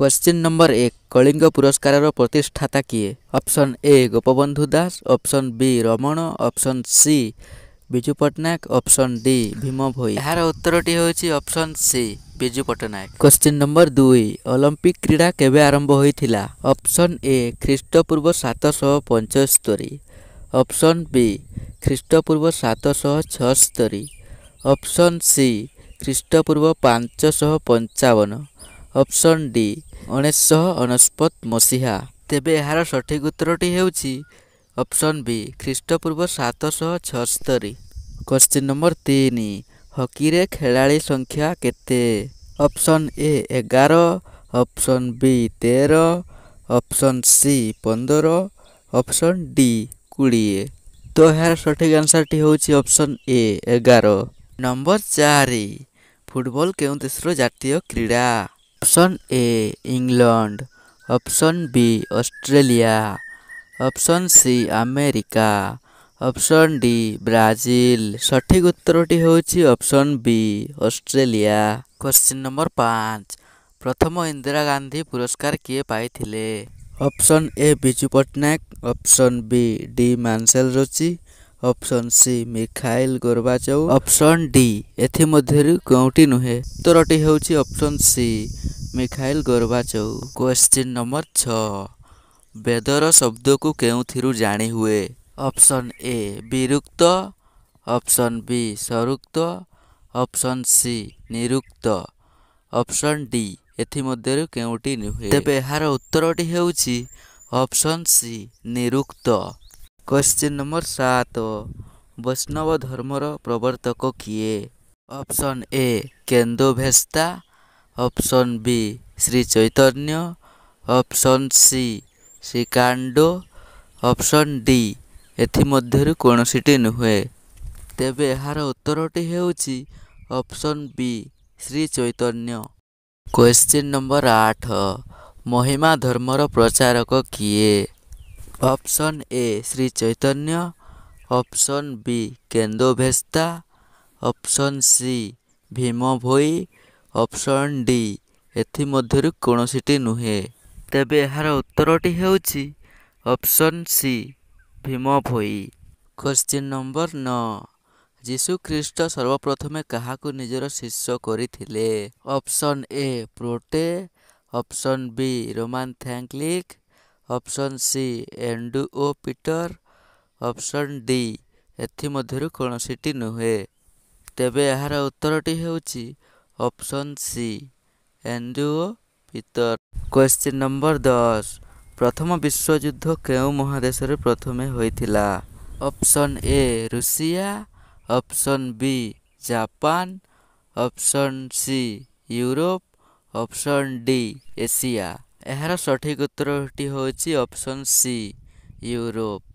question number ଏକ କଳିଙ୍ଗ ପୁରସ୍କାରର ପ୍ରତିଷ୍ଠାତା କିଏ option A Gopabandhu Das option B Raman option C Biju Patnaik option D Bhima Bhoi ଏହାର ଉତ୍ତରଟି ହେଉଛି option C Biju Patnaik question number ଦୁଇ ଅଲମ୍ପିକ୍ କ୍ରୀଡ଼ା କେବେ ଆରମ୍ଭ ହୋଇଥିଲା ଅପ୍ସନ୍ ଏ ଖ୍ରୀଷ୍ଟପୂର୍ବ ସାତଶହ ପଞ୍ଚସ୍ତରୀ ଅପ୍ସନ୍ ବି ଖ୍ରୀଷ୍ଟପୂର୍ବ ସାତଶହ ଛଅସ୍ତରୀ ଅପ୍ସନ୍ ସି ଖ୍ରୀଷ୍ଟପୂର୍ବ ପାଞ୍ଚଶହ ପଞ୍ଚାବନ ଅପସନ୍ ଡି ଉଣେଇଶହ ଅନସ୍ପତ ମସିହା ତେବେ ଏହାର ସଠିକ୍ ଉତ୍ତରଟି ହେଉଛି ଅପସନ୍ ବି ଖ୍ରୀଷ୍ଟପୂର୍ବ ସାତଶହ ଛଅସ୍ତରୀ କ୍ୱଶ୍ଚିନ୍ ନମ୍ବର ତିନି ହକିରେ ଖେଳାଳି ସଂଖ୍ୟା କେତେ ଅପସନ୍ ଏ ଏଗାର ଅପସନ୍ ବି ତେର ଅପସନ୍ ସି ପନ୍ଦର ଅପସନ୍ ଡି କୋଡ଼ିଏ ତ ଏହାର ସଠିକ୍ ଆନ୍ସାର୍ଟି ହେଉଛି ଅପସନ୍ ଏ ଏଗାର ନମ୍ବର ଚାରି ଫୁଟବଲ୍ କେଉଁ ଦେଶର ଜାତୀୟ କ୍ରୀଡ଼ା option A England option B Australia option C America option D Brazil সঠিক উত্তরটি ହେଉଛି option B Australia question number ପାଞ୍ଚ ପ୍ରଥମ ଇନ୍ଦିରା ଗାନ୍ଧୀ ପୁରସ୍କାର କିଏ ପାଇଥିଲେ option A Biju Patnaik option B ଡି ମାନ୍ସେଲ ରୋଚି option C Mikhail Gorbachev option D ଏଥିମଧ୍ୟରୁ କେଉଁଟି ନୁହେଁ ଉତ୍ତରଟି ହେଉଛି option C Mikhail Gorbachev question number ଛଅ ବେଦର ଶବ୍ଦକୁ କେଉଁଥିରୁ ଜାଣି ହୁଏ ଅପସନ୍ ଏ ବିରୁକ୍ତ ଅପସନ୍ ବି ସରୁକ୍ତ option C Nirukta option D ଏଥିମଧ୍ୟରୁ କେଉଁଟି ନୁହେଁ ତେବେ ଏହାର ଉତ୍ତରଟି ହେଉଛି option C Nirukta question number सात वैष्णव धर्मर प्रवर्तक किए अप्सन ए भेस्ता option B Shri Chaitanya option C Shri काण्डो अप्सन डि एमध्य नुहे तेबार उत्तर टी छ option B Shri Chaitanya question number आठ महिमा धर्मर प्रचारक किए option A Shri Chaitanya option B କେନ୍ଦୋଭେସ୍ତା option C Bhima Bhoi option D ଏଥିମଧ୍ୟରୁ କୌଣସିଟି ନୁହେଁ ତେବେ ଏହାର ଉତ୍ତରଟି ହେଉଛି option C Bhima Bhoi question number ନଅ ଯୀଶୁ ଖ୍ରୀଷ୍ଟ ସର୍ବପ୍ରଥମେ କାହାକୁ ନିଜର ଶିଷ୍ୟ କରିଥିଲେ ଅପସନ୍ ଏ ପ୍ରୋଟେ ଅପସନ୍ ବି ରୋମାନ୍ ଥ୍ୟାଙ୍କଲିକ୍ ଅପସନ୍ ସି ଏଣ୍ଡୁ ଓ ପିଟର ଅପସନ୍ ଡି ଏଥିମଧ୍ୟରୁ କୌଣସିଟି ନୁହେଁ ତେବେ ଏହାର ଉତ୍ତରଟି ହେଉଛି ଅପସନ୍ ସି ଏଣ୍ଡୁ ଓ ପିଟର କ୍ୱେଶ୍ଚିନ୍ ନମ୍ବର ଦଶ ପ୍ରଥମ ବିଶ୍ୱଯୁଦ୍ଧ କେଉଁ ମହାଦେଶରେ ପ୍ରଥମେ ହୋଇଥିଲା option A Russia option B Japan option C Europe option D Asia ଏହାର ସଠିକ୍ ଉତ୍ତରଟି ହେଉଛି ଅପ୍ସନ୍ ସି ୟୁରୋପ